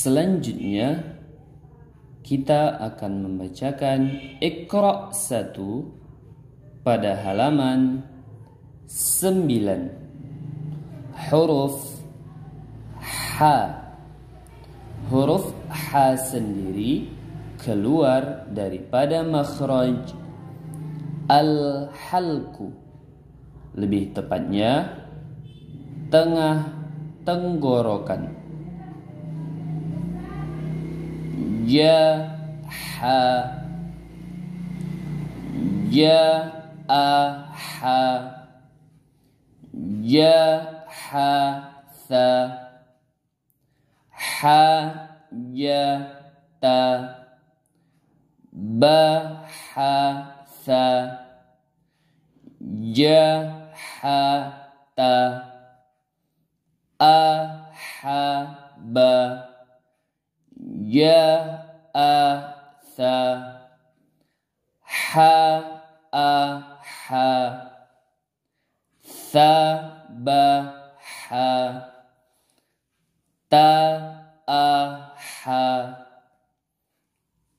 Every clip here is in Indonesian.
Selanjutnya kita akan membacakan Iqra satu pada halaman 9 huruf ha huruf ha sendiri keluar daripada makhraj al-halku lebih tepatnya tengah tenggorokan ja ya ha ja ya a ha ja ya ha tha ha ja ta ba ha tha ja ha ta Ha Ba ya a tha ha a ha tha ba ha ta a ha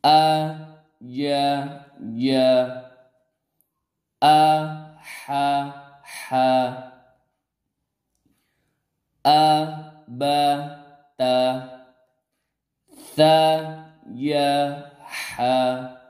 a ya ya a ha ha a ba ta ثا يا حا